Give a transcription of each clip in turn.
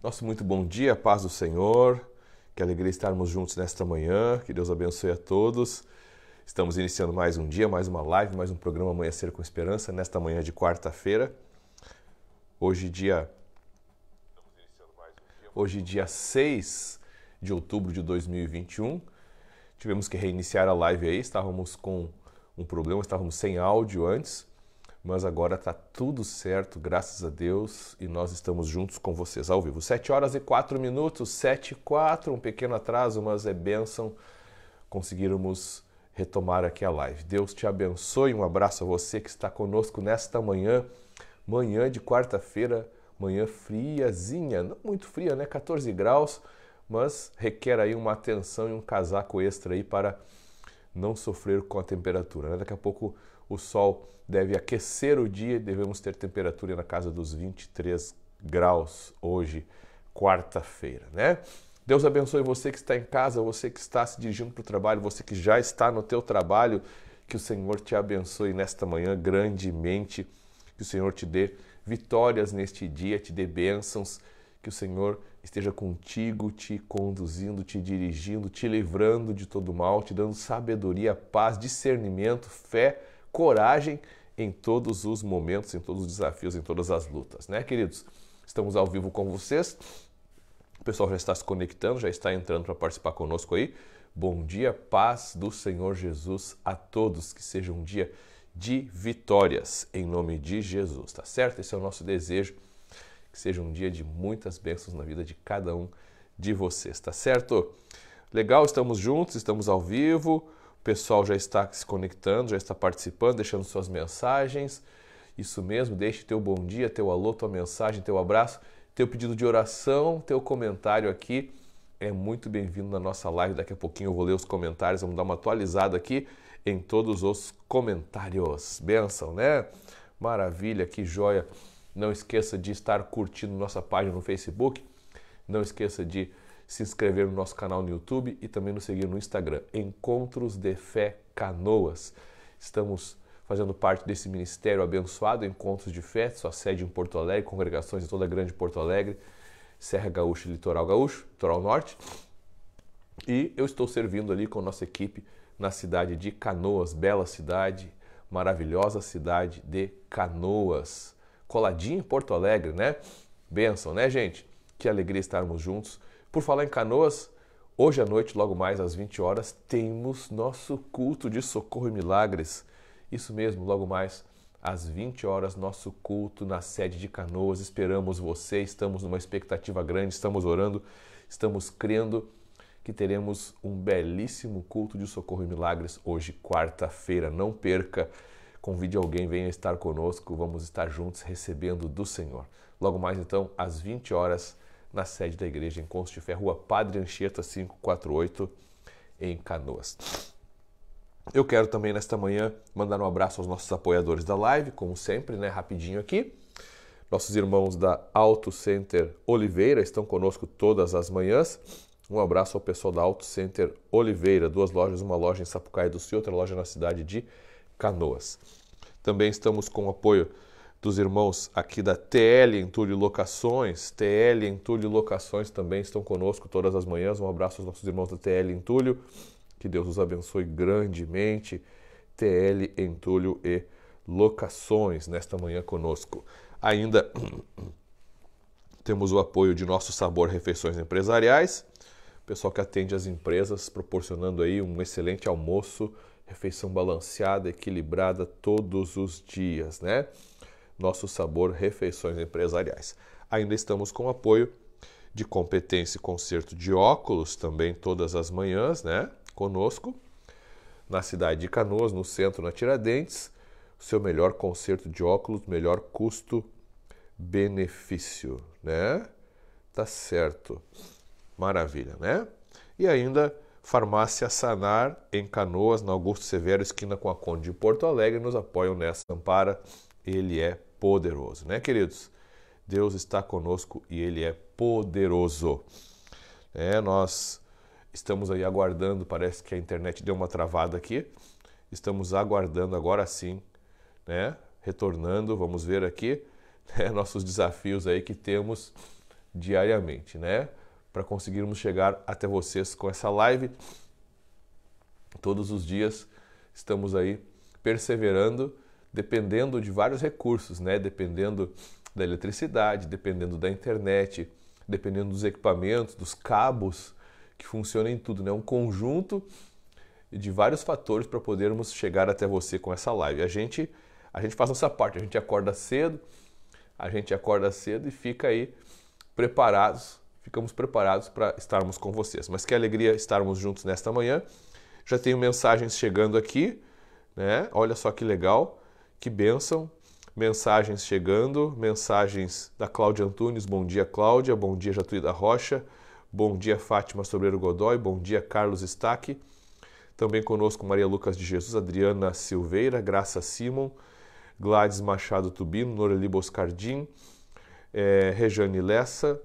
Nosso muito bom dia, paz do Senhor. Que alegria estarmos juntos nesta manhã. Que Deus abençoe a todos. Estamos iniciando mais um dia, mais uma live, mais um programa Amanhecer com Esperança nesta manhã de quarta-feira. Hoje dia Hoje dia 6 de outubro de 2021. Tivemos que reiniciar a live aí, estávamos com um problema, estávamos sem áudio antes mas agora está tudo certo, graças a Deus, e nós estamos juntos com vocês ao vivo. 7 horas e 4 minutos, 7 e 4, um pequeno atraso, mas é bênção conseguirmos retomar aqui a live. Deus te abençoe, um abraço a você que está conosco nesta manhã, manhã de quarta-feira, manhã friazinha, não muito fria, né? 14 graus, mas requer aí uma atenção e um casaco extra aí para não sofrer com a temperatura. Né? Daqui a pouco o sol deve aquecer o dia e devemos ter temperatura na casa dos 23 graus hoje, quarta-feira, né? Deus abençoe você que está em casa, você que está se dirigindo para o trabalho, você que já está no teu trabalho, que o Senhor te abençoe nesta manhã grandemente, que o Senhor te dê vitórias neste dia, te dê bênçãos, que o Senhor esteja contigo, te conduzindo, te dirigindo, te livrando de todo mal, te dando sabedoria, paz, discernimento, fé, coragem em todos os momentos, em todos os desafios, em todas as lutas, né, queridos? Estamos ao vivo com vocês. O pessoal já está se conectando, já está entrando para participar conosco aí. Bom dia, paz do Senhor Jesus a todos. Que seja um dia de vitórias em nome de Jesus, tá certo? Esse é o nosso desejo. Que seja um dia de muitas bênçãos na vida de cada um de vocês, tá certo? Legal, estamos juntos, estamos ao vivo. O pessoal já está se conectando, já está participando, deixando suas mensagens. Isso mesmo, deixe teu bom dia, teu alô, tua mensagem, teu abraço, teu pedido de oração, teu comentário aqui. É muito bem-vindo na nossa live. Daqui a pouquinho eu vou ler os comentários, vamos dar uma atualizada aqui em todos os comentários. Benção, né? Maravilha, que joia. Não esqueça de estar curtindo nossa página no Facebook. Não esqueça de se inscrever no nosso canal no YouTube e também nos seguir no Instagram, Encontros de Fé Canoas. Estamos fazendo parte desse ministério abençoado, Encontros de Fé, sua sede em Porto Alegre, congregações em toda a grande Porto Alegre, Serra Gaúcha e Litoral Gaúcho, Litoral Norte. E eu estou servindo ali com a nossa equipe na cidade de Canoas, bela cidade, maravilhosa cidade de Canoas. Coladinho em Porto Alegre, né? Benção, né, gente? Que alegria estarmos juntos por falar em canoas, hoje à noite, logo mais às 20 horas, temos nosso culto de socorro e milagres. Isso mesmo, logo mais às 20 horas, nosso culto na sede de Canoas. Esperamos você, estamos numa expectativa grande, estamos orando, estamos crendo que teremos um belíssimo culto de socorro e milagres hoje, quarta-feira. Não perca, convide alguém, venha estar conosco, vamos estar juntos recebendo do Senhor. Logo mais então, às 20 horas, na sede da igreja em Conso de Fé, Rua Padre Anchieta 548, em Canoas. Eu quero também nesta manhã mandar um abraço aos nossos apoiadores da live, como sempre, né, rapidinho aqui. Nossos irmãos da Auto Center Oliveira estão conosco todas as manhãs. Um abraço ao pessoal da Auto Center Oliveira, duas lojas, uma loja em Sapucaí do Sul, outra loja na cidade de Canoas. Também estamos com o apoio dos irmãos aqui da TL Entulho Locações. TL Entulho Locações também estão conosco todas as manhãs. Um abraço aos nossos irmãos da TL Entulho. Que Deus os abençoe grandemente. TL Entulho e Locações nesta manhã conosco. Ainda temos o apoio de Nosso Sabor Refeições Empresariais, pessoal que atende as empresas, proporcionando aí um excelente almoço, refeição balanceada, equilibrada todos os dias, né? Nosso Sabor Refeições Empresariais. Ainda estamos com apoio de competência e concerto de óculos também todas as manhãs, né? Conosco, na cidade de Canoas, no centro, na Tiradentes. O seu melhor concerto de óculos, melhor custo-benefício, né? Tá certo. Maravilha, né? E ainda Farmácia Sanar em Canoas, na Augusto Severo, esquina com a Conde de Porto Alegre, nos apoiam nessa ampara. Ele é poderoso, né, queridos? Deus está conosco e Ele é poderoso. É, nós estamos aí aguardando, parece que a internet deu uma travada aqui. Estamos aguardando agora sim, né? Retornando, vamos ver aqui né? nossos desafios aí que temos diariamente, né? Para conseguirmos chegar até vocês com essa live. Todos os dias estamos aí perseverando dependendo de vários recursos, né? dependendo da eletricidade, dependendo da internet, dependendo dos equipamentos, dos cabos que funcionam em tudo. É né? um conjunto de vários fatores para podermos chegar até você com essa live. A gente, a gente faz nossa parte, a gente acorda cedo, a gente acorda cedo e fica aí preparados, ficamos preparados para estarmos com vocês. Mas que alegria estarmos juntos nesta manhã. Já tenho mensagens chegando aqui, né? Olha só que legal. Que bênção! Mensagens chegando, mensagens da Cláudia Antunes. Bom dia, Cláudia. Bom dia, da Rocha. Bom dia, Fátima Sobreiro Godoy. Bom dia, Carlos Stack. Também conosco Maria Lucas de Jesus, Adriana Silveira, Graça Simon, Gladys Machado Tubino, Noreli Boscardim, eh, Rejane Lessa,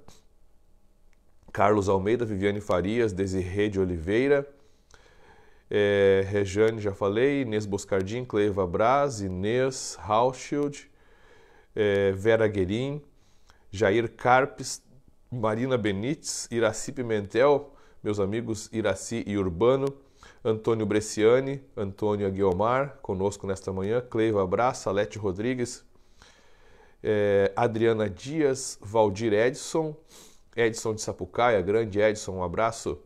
Carlos Almeida, Viviane Farias, Desirê de Oliveira, é, Rejane, já falei, Inês Boscardin, Cleiva Braz, Inês Rauschild, é, Vera Guerin, Jair Carpes, Marina Benites, Iraci Pimentel, meus amigos Iraci e Urbano, Antônio Bresciani, Antônio Aguiomar, conosco nesta manhã, Cleiva Braz, Salete Rodrigues, é, Adriana Dias, Valdir Edson, Edson de Sapucaia, grande Edson, um abraço,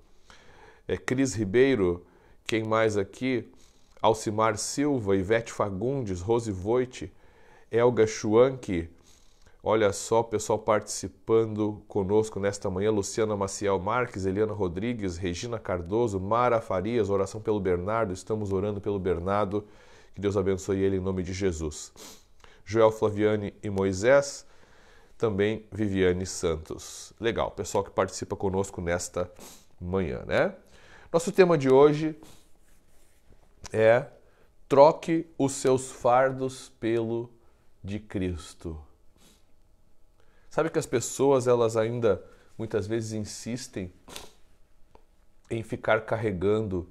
é, Cris Ribeiro, quem mais aqui? Alcimar Silva, Ivete Fagundes, Rose Voit, Elga Schwanke. Olha só, pessoal participando conosco nesta manhã. Luciana Maciel Marques, Eliana Rodrigues, Regina Cardoso, Mara Farias, oração pelo Bernardo. Estamos orando pelo Bernardo. Que Deus abençoe ele em nome de Jesus. Joel Flaviani e Moisés, também Viviane Santos. Legal, pessoal que participa conosco nesta manhã, né? Nosso tema de hoje é troque os seus fardos pelo de Cristo. Sabe que as pessoas, elas ainda muitas vezes insistem em ficar carregando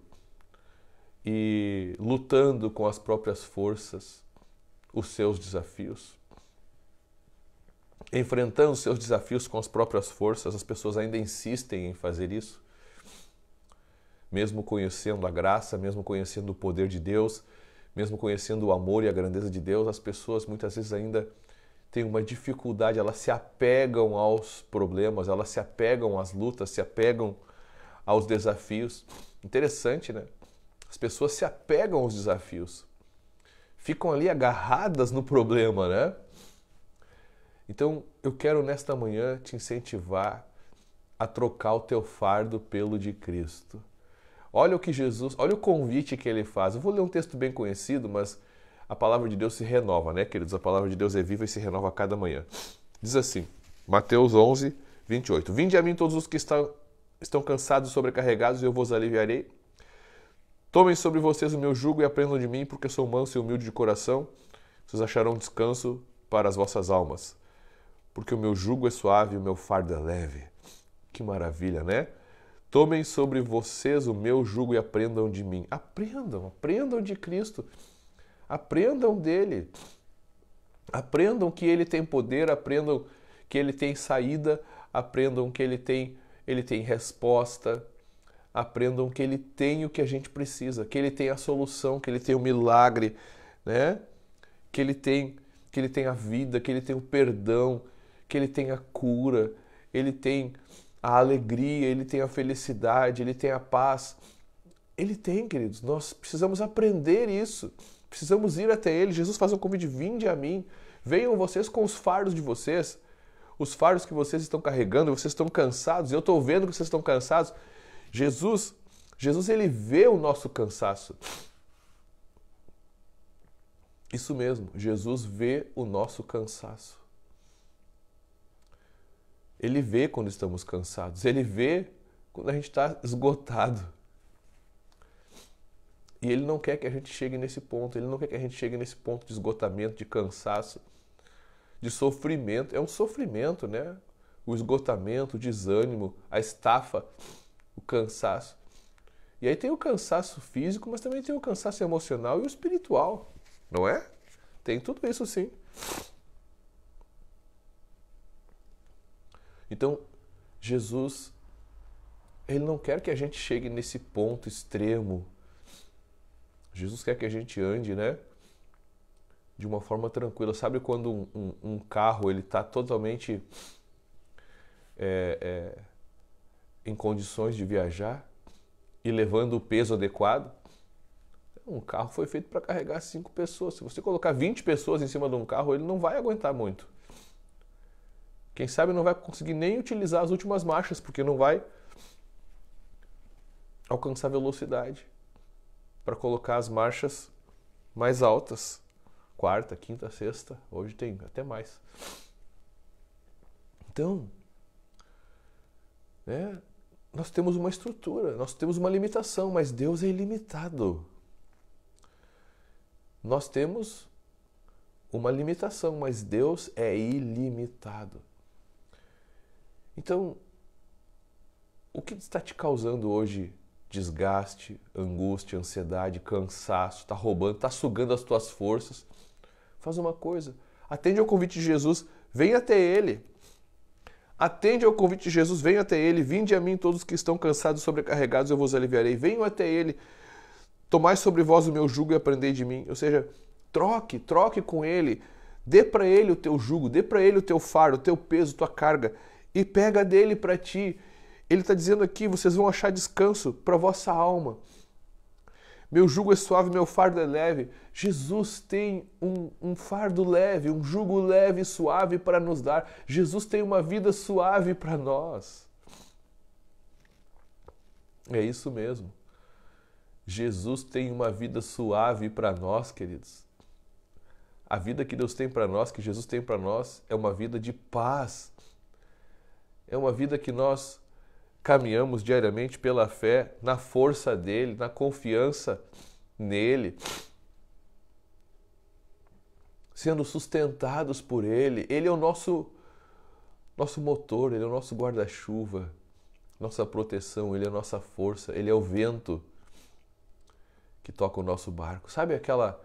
e lutando com as próprias forças os seus desafios. Enfrentando os seus desafios com as próprias forças, as pessoas ainda insistem em fazer isso mesmo conhecendo a graça, mesmo conhecendo o poder de Deus, mesmo conhecendo o amor e a grandeza de Deus, as pessoas muitas vezes ainda têm uma dificuldade, elas se apegam aos problemas, elas se apegam às lutas, se apegam aos desafios. Interessante, né? As pessoas se apegam aos desafios, ficam ali agarradas no problema, né? Então eu quero nesta manhã te incentivar a trocar o teu fardo pelo de Cristo. Olha o que Jesus, olha o convite que ele faz. Eu vou ler um texto bem conhecido, mas a palavra de Deus se renova, né, queridos? A palavra de Deus é viva e se renova a cada manhã. Diz assim, Mateus 11, 28. Vinde a mim todos os que estão, estão cansados e sobrecarregados, e eu vos aliviarei. Tomem sobre vocês o meu jugo e aprendam de mim, porque sou manso e humilde de coração. Vocês acharão descanso para as vossas almas, porque o meu jugo é suave e o meu fardo é leve. Que maravilha, né? Tomem sobre vocês o meu jugo e aprendam de mim. Aprendam, aprendam de Cristo. Aprendam dele. Aprendam que ele tem poder, aprendam que ele tem saída, aprendam que ele tem, ele tem resposta, aprendam que ele tem o que a gente precisa, que ele tem a solução, que ele tem o milagre, né? Que ele tem, que ele tem a vida, que ele tem o perdão, que ele tem a cura, ele tem a alegria, ele tem a felicidade, ele tem a paz. Ele tem, queridos. Nós precisamos aprender isso. Precisamos ir até ele. Jesus faz um convite: vinde a mim. Venham vocês com os fardos de vocês, os fardos que vocês estão carregando. Vocês estão cansados. Eu estou vendo que vocês estão cansados. Jesus, Jesus, ele vê o nosso cansaço. Isso mesmo, Jesus vê o nosso cansaço. Ele vê quando estamos cansados, ele vê quando a gente está esgotado. E ele não quer que a gente chegue nesse ponto, ele não quer que a gente chegue nesse ponto de esgotamento, de cansaço, de sofrimento. É um sofrimento, né? O esgotamento, o desânimo, a estafa, o cansaço. E aí tem o cansaço físico, mas também tem o cansaço emocional e o espiritual, não é? Tem tudo isso sim. Então, Jesus, ele não quer que a gente chegue nesse ponto extremo. Jesus quer que a gente ande, né? De uma forma tranquila. Sabe quando um, um, um carro ele está totalmente é, é, em condições de viajar e levando o peso adequado? Um carro foi feito para carregar cinco pessoas. Se você colocar 20 pessoas em cima de um carro, ele não vai aguentar muito. Quem sabe não vai conseguir nem utilizar as últimas marchas, porque não vai alcançar velocidade para colocar as marchas mais altas. Quarta, quinta, sexta, hoje tem até mais. Então, né, nós temos uma estrutura, nós temos uma limitação, mas Deus é ilimitado. Nós temos uma limitação, mas Deus é ilimitado. Então, o que está te causando hoje desgaste, angústia, ansiedade, cansaço, está roubando, está sugando as tuas forças? Faz uma coisa, atende ao convite de Jesus, vem até Ele. Atende ao convite de Jesus, venha até Ele, vinde a mim todos que estão cansados e sobrecarregados, eu vos aliviarei. Venham até Ele, tomai sobre vós o meu jugo e aprendei de mim. Ou seja, troque, troque com Ele, dê para Ele o teu jugo, dê para Ele o teu fardo, o teu peso, tua carga e pega dele para ti. Ele está dizendo aqui: vocês vão achar descanso para vossa alma. Meu jugo é suave, meu fardo é leve. Jesus tem um, um fardo leve, um jugo leve e suave para nos dar. Jesus tem uma vida suave para nós. É isso mesmo. Jesus tem uma vida suave para nós, queridos. A vida que Deus tem para nós, que Jesus tem para nós, é uma vida de paz é uma vida que nós caminhamos diariamente pela fé, na força dele, na confiança nele, sendo sustentados por ele. Ele é o nosso nosso motor, ele é o nosso guarda-chuva, nossa proteção, ele é a nossa força, ele é o vento que toca o nosso barco. Sabe aquela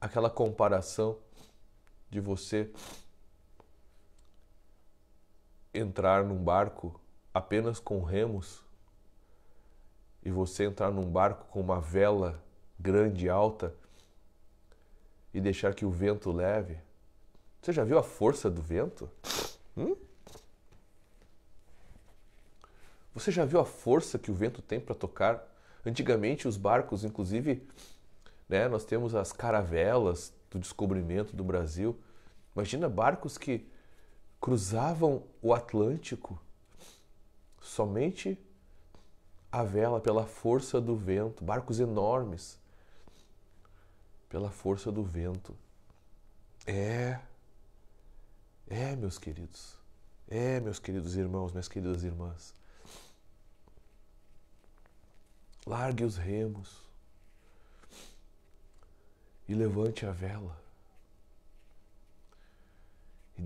aquela comparação de você entrar num barco apenas com remos e você entrar num barco com uma vela grande, alta e deixar que o vento leve? Você já viu a força do vento? Hum? Você já viu a força que o vento tem para tocar? Antigamente, os barcos, inclusive, né, nós temos as caravelas do descobrimento do Brasil. Imagina barcos que cruzavam o Atlântico somente a vela pela força do vento, barcos enormes pela força do vento. É, é, meus queridos, é, meus queridos irmãos, minhas queridas irmãs. Largue os remos e levante a vela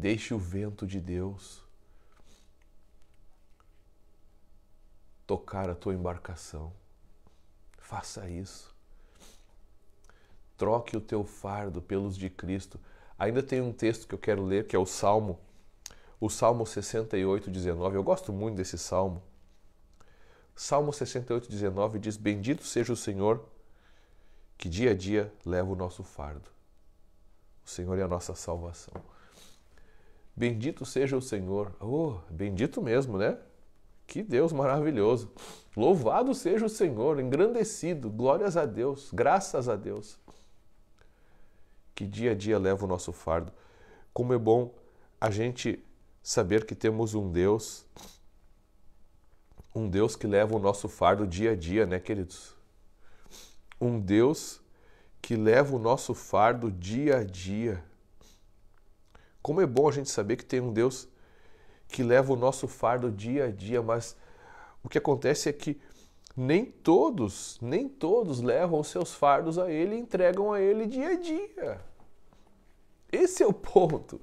Deixe o vento de Deus tocar a tua embarcação. Faça isso. Troque o teu fardo pelos de Cristo. Ainda tem um texto que eu quero ler, que é o Salmo, o Salmo 68, 19. Eu gosto muito desse salmo. Salmo 68, 19 diz: Bendito seja o Senhor, que dia a dia leva o nosso fardo. O Senhor é a nossa salvação. Bendito seja o Senhor. Oh, bendito mesmo, né? Que Deus maravilhoso. Louvado seja o Senhor, engrandecido. Glórias a Deus, graças a Deus. Que dia a dia leva o nosso fardo. Como é bom a gente saber que temos um Deus, um Deus que leva o nosso fardo dia a dia, né, queridos? Um Deus que leva o nosso fardo dia a dia como é bom a gente saber que tem um Deus que leva o nosso fardo dia a dia, mas o que acontece é que nem todos, nem todos levam os seus fardos a Ele e entregam a Ele dia a dia. Esse é o ponto.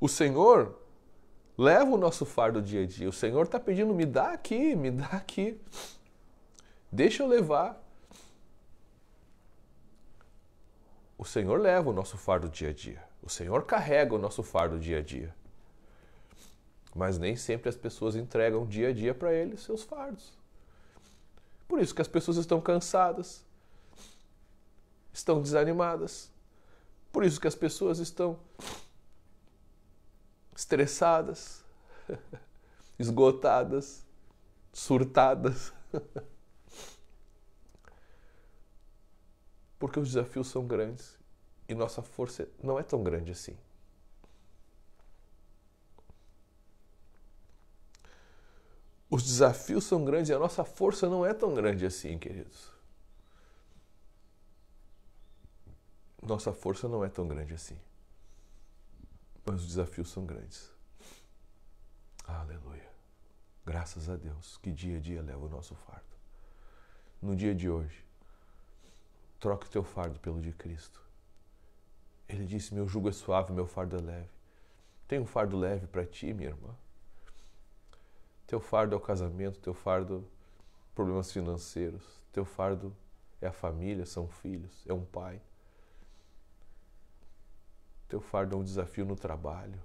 O Senhor leva o nosso fardo dia a dia. O Senhor está pedindo, me dá aqui, me dá aqui. Deixa eu levar. o Senhor leva o nosso fardo dia a dia. O Senhor carrega o nosso fardo dia a dia. Mas nem sempre as pessoas entregam dia a dia para Ele seus fardos. Por isso que as pessoas estão cansadas, estão desanimadas. Por isso que as pessoas estão estressadas, esgotadas, surtadas. porque os desafios são grandes e nossa força não é tão grande assim. Os desafios são grandes e a nossa força não é tão grande assim, queridos. Nossa força não é tão grande assim. Mas os desafios são grandes. Aleluia. Graças a Deus que dia a dia leva o nosso fardo. No dia de hoje, troca o teu fardo pelo de Cristo. Ele disse: Meu jugo é suave, meu fardo é leve. Tem um fardo leve para ti, minha irmã. Teu fardo é o casamento, teu fardo problemas financeiros, teu fardo é a família, são filhos, é um pai. Teu fardo é um desafio no trabalho,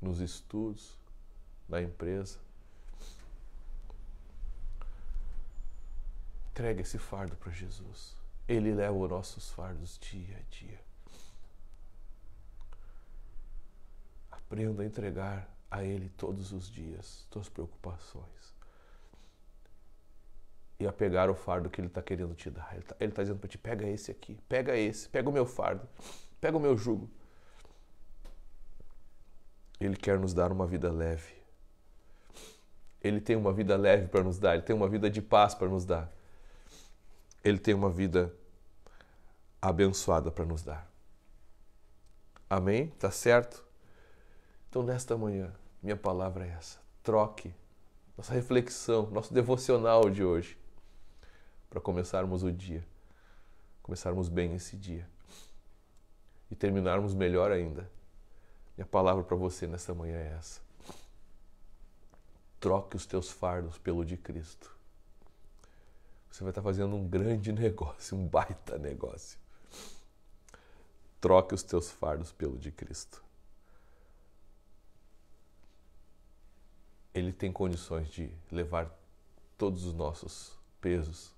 nos estudos, na empresa. Entregue esse fardo para Jesus. Ele leva os nossos fardos dia a dia. Aprenda a entregar a Ele todos os dias suas preocupações. E a pegar o fardo que Ele está querendo te dar. Ele está tá dizendo para ti: pega esse aqui, pega esse, pega o meu fardo, pega o meu jugo. Ele quer nos dar uma vida leve. Ele tem uma vida leve para nos dar, ele tem uma vida de paz para nos dar. Ele tem uma vida abençoada para nos dar. Amém? Tá certo? Então, nesta manhã, minha palavra é essa. Troque nossa reflexão, nosso devocional de hoje, para começarmos o dia, começarmos bem esse dia e terminarmos melhor ainda. Minha palavra para você nesta manhã é essa. Troque os teus fardos pelo de Cristo você vai estar fazendo um grande negócio, um baita negócio. Troque os teus fardos pelo de Cristo. Ele tem condições de levar todos os nossos pesos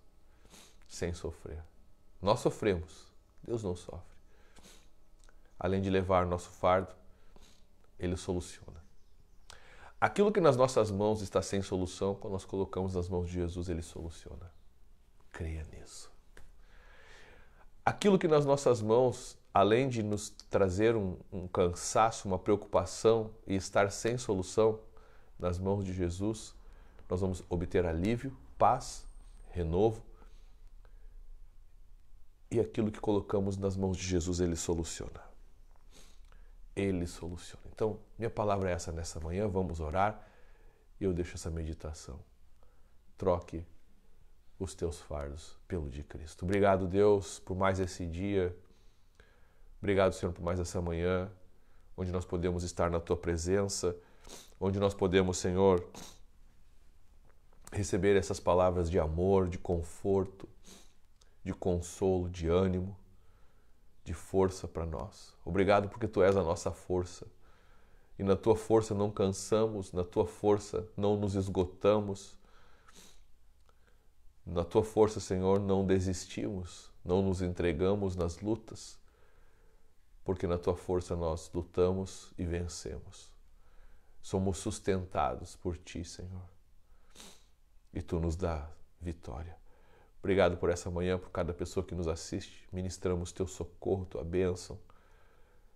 sem sofrer. Nós sofremos, Deus não sofre. Além de levar o nosso fardo, Ele soluciona. Aquilo que nas nossas mãos está sem solução, quando nós colocamos nas mãos de Jesus, Ele soluciona. Creia nisso. Aquilo que nas nossas mãos, além de nos trazer um, um cansaço, uma preocupação e estar sem solução, nas mãos de Jesus, nós vamos obter alívio, paz, renovo. E aquilo que colocamos nas mãos de Jesus, ele soluciona. Ele soluciona. Então, minha palavra é essa nessa manhã. Vamos orar. Eu deixo essa meditação. Troque os teus fardos pelo de Cristo. Obrigado, Deus, por mais esse dia. Obrigado, Senhor, por mais essa manhã, onde nós podemos estar na tua presença, onde nós podemos, Senhor, receber essas palavras de amor, de conforto, de consolo, de ânimo, de força para nós. Obrigado porque tu és a nossa força. E na tua força não cansamos, na tua força não nos esgotamos na tua força, Senhor, não desistimos, não nos entregamos nas lutas, porque na tua força nós lutamos e vencemos. Somos sustentados por ti, Senhor, e tu nos dá vitória. Obrigado por essa manhã, por cada pessoa que nos assiste. Ministramos teu socorro, tua bênção,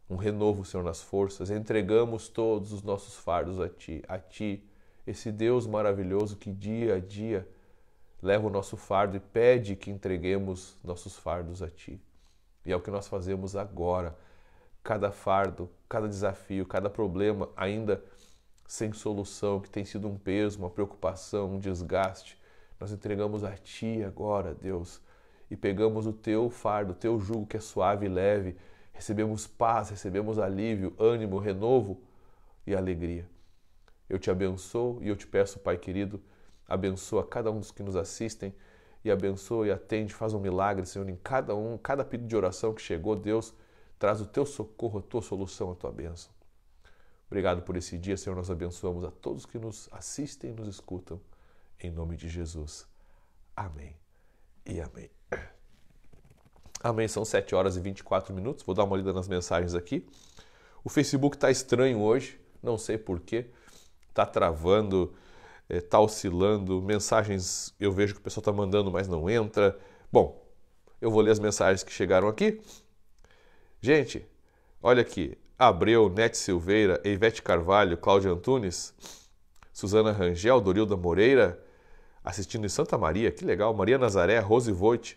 um renovo, Senhor, nas forças. Entregamos todos os nossos fardos a ti, a ti, esse Deus maravilhoso que dia a dia leva o nosso fardo e pede que entreguemos nossos fardos a Ti. E é o que nós fazemos agora. Cada fardo, cada desafio, cada problema ainda sem solução, que tem sido um peso, uma preocupação, um desgaste, nós entregamos a Ti agora, Deus, e pegamos o Teu fardo, o Teu jugo que é suave e leve, recebemos paz, recebemos alívio, ânimo, renovo e alegria. Eu te abençoo e eu te peço, Pai querido, Abençoa cada um dos que nos assistem e abençoa e atende, faz um milagre, Senhor, em cada um, cada pedido de oração que chegou, Deus, traz o teu socorro, a tua solução, a tua bênção. Obrigado por esse dia, Senhor. Nós abençoamos a todos que nos assistem e nos escutam. Em nome de Jesus. Amém e amém. Amém. São 7 horas e 24 minutos. Vou dar uma olhada nas mensagens aqui. O Facebook está estranho hoje, não sei porquê. Está travando está eh, é, oscilando, mensagens eu vejo que o pessoal está mandando, mas não entra. Bom, eu vou ler as mensagens que chegaram aqui. Gente, olha aqui. Abreu, Nete Silveira, Eivete Carvalho, Cláudia Antunes, Suzana Rangel, Dorilda Moreira, assistindo em Santa Maria, que legal. Maria Nazaré, Rose Voit,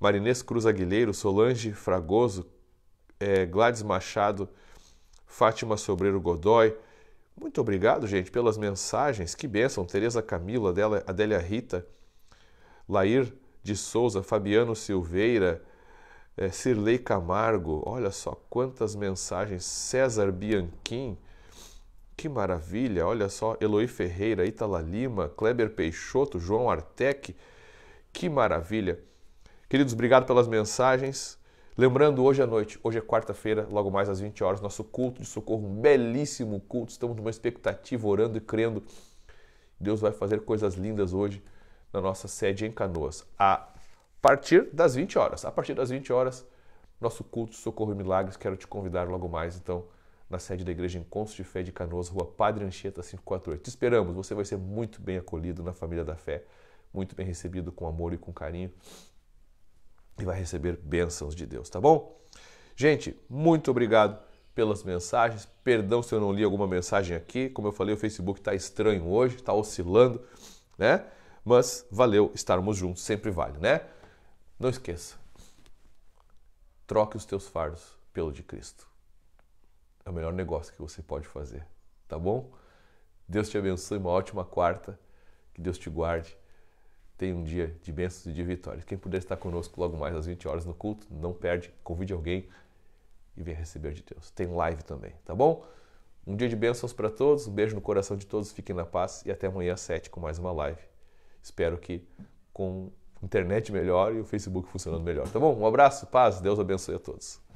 Marinês Cruz Aguilheiro, Solange Fragoso, é, Gladys Machado, Fátima Sobreiro Godoy, muito obrigado, gente, pelas mensagens. Que bênção. Tereza Camila, Adélia Rita, Lair de Souza, Fabiano Silveira, é, Camargo. Olha só quantas mensagens. César Bianchim. Que maravilha. Olha só. Eloy Ferreira, Itala Lima, Kleber Peixoto, João Artec. Que maravilha. Queridos, obrigado pelas mensagens. Lembrando, hoje à noite, hoje é quarta-feira, logo mais às 20 horas, nosso culto de socorro, um belíssimo culto. Estamos numa expectativa, orando e crendo. Deus vai fazer coisas lindas hoje na nossa sede em Canoas. A partir das 20 horas. A partir das 20 horas, nosso culto de socorro e milagres. Quero te convidar logo mais, então, na sede da Igreja Encontros de Fé de Canoas, Rua Padre Anchieta 548. Te esperamos, você vai ser muito bem acolhido na família da fé, muito bem recebido com amor e com carinho e vai receber bênçãos de Deus, tá bom? Gente, muito obrigado pelas mensagens. Perdão se eu não li alguma mensagem aqui. Como eu falei, o Facebook está estranho hoje, está oscilando, né? Mas valeu estarmos juntos, sempre vale, né? Não esqueça. Troque os teus fardos pelo de Cristo. É o melhor negócio que você pode fazer, tá bom? Deus te abençoe, uma ótima quarta. Que Deus te guarde Tenha um dia de bênçãos e de vitórias. Quem puder estar conosco logo mais às 20 horas no culto, não perde, convide alguém e venha receber de Deus. Tem live também, tá bom? Um dia de bênçãos para todos, um beijo no coração de todos, fiquem na paz e até amanhã às 7 com mais uma live. Espero que com internet melhor e o Facebook funcionando melhor, tá bom? Um abraço, paz, Deus abençoe a todos.